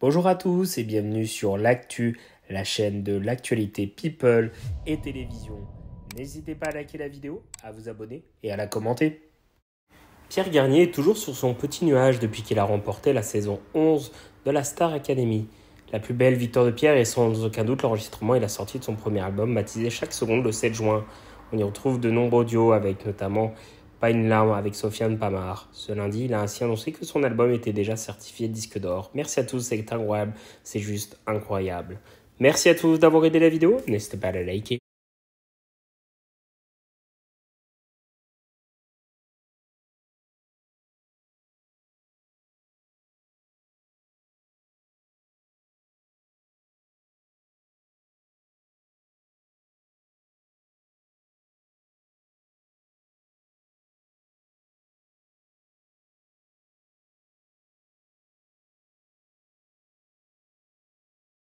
Bonjour à tous et bienvenue sur l'actu, la chaîne de l'actualité people et télévision. N'hésitez pas à liker la vidéo, à vous abonner et à la commenter. Pierre Garnier est toujours sur son petit nuage depuis qu'il a remporté la saison 11 de la Star Academy. La plus belle victoire de Pierre est sans aucun doute l'enregistrement et la sortie de son premier album baptisé Chaque seconde le 7 juin. On y retrouve de nombreux duos avec notamment pas une larme avec Sofiane Pamar. Ce lundi, il a ainsi annoncé que son album était déjà certifié disque d'or. Merci à tous, c'est incroyable, c'est juste incroyable. Merci à tous d'avoir aidé la vidéo, n'hésitez pas à la liker.